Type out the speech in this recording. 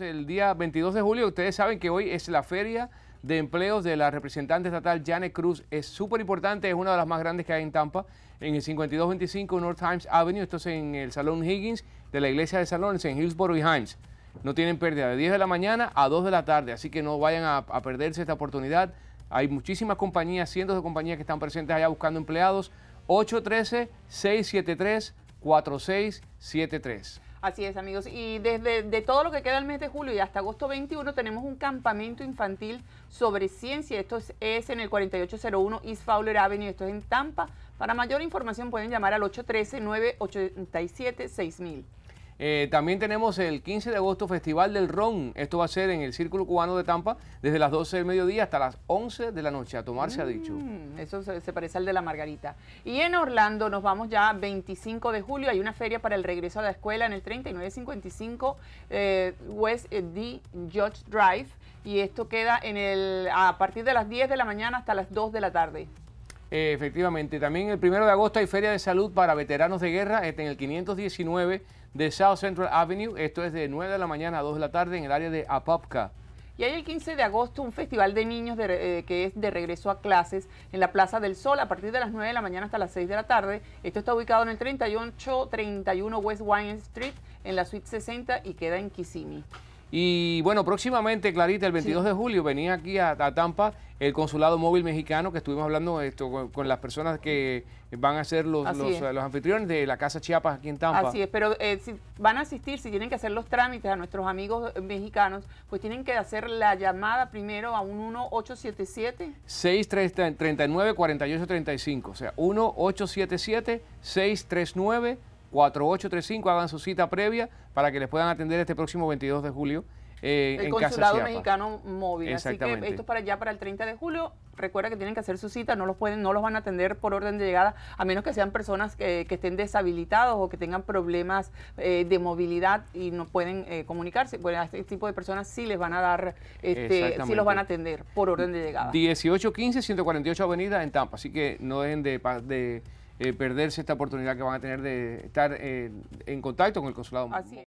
el día 22 de julio. Ustedes saben que hoy es la feria de empleos de la representante estatal Janet Cruz. Es súper importante, es una de las más grandes que hay en Tampa, en el 5225 North Times Avenue. Esto es en el Salón Higgins de la iglesia de Salones, en Hillsborough y Hines. No tienen pérdida de 10 de la mañana a 2 de la tarde, así que no vayan a, a perderse esta oportunidad. Hay muchísimas compañías, cientos de compañías que están presentes allá buscando empleados. 813-673-4673. Así es, amigos. Y desde de todo lo que queda el mes de julio y hasta agosto 21 tenemos un campamento infantil sobre ciencia. Esto es, es en el 4801 East Fowler Avenue. Esto es en Tampa. Para mayor información pueden llamar al 813-987-6000. Eh, también tenemos el 15 de agosto Festival del Ron. Esto va a ser en el Círculo Cubano de Tampa desde las 12 del mediodía hasta las 11 de la noche. A tomarse ha dicho. Mm, eso se, parece al de la Margarita. Y en Orlando nos vamos ya 25 de julio. Hay una feria para el regreso a la escuela en el 3955 eh, West D. George Drive. Y esto queda en el, a partir de las 10 de la mañana hasta las 2 de la tarde. Eh, efectivamente, también el primero de agosto hay Feria de Salud para Veteranos de Guerra este, en el 519 de South Central Avenue. Esto es de 9 de la mañana a 2 de la tarde en el área de Apopka. Y hay el 15 de agosto un festival de niños eh, que es de regreso a clases en la Plaza del Sol a partir de las 9 de la mañana hasta las 6 de la tarde. Esto está ubicado en el 3831 West Wine Street en la Suite 60 y queda en Kissimmee. Y bueno, próximamente, Clarita, el 22 de julio, venía aquí a, Tampa el consulado móvil mexicano, que estuvimos hablando esto con, las personas que van a ser los, anfitriones de la Casa Chiapas aquí en Tampa. Así es, pero eh, si van a asistir, si tienen que hacer los trámites a nuestros amigos mexicanos, pues tienen que hacer la llamada primero a un 1877. 639-4835, o sea, 1877 639 4835. Hagan su cita previa para que les puedan atender este próximo 22 de julio. Eh, el en consulado mexicano móvil. Así que esto es para ya para el 30 de julio. Recuerda que tienen que hacer su cita, no los pueden, no los van a atender por orden de llegada, a menos que sean personas que, estén deshabilitados o que tengan problemas eh, de movilidad y no pueden eh, comunicarse. Bueno, a este tipo de personas sí les van a dar, este, sí los van a atender por orden de llegada. 1815 148 Avenida en Tampa, así que no dejen de, de eh, perderse esta oportunidad que van a tener de estar eh, en contacto con el consulado. Así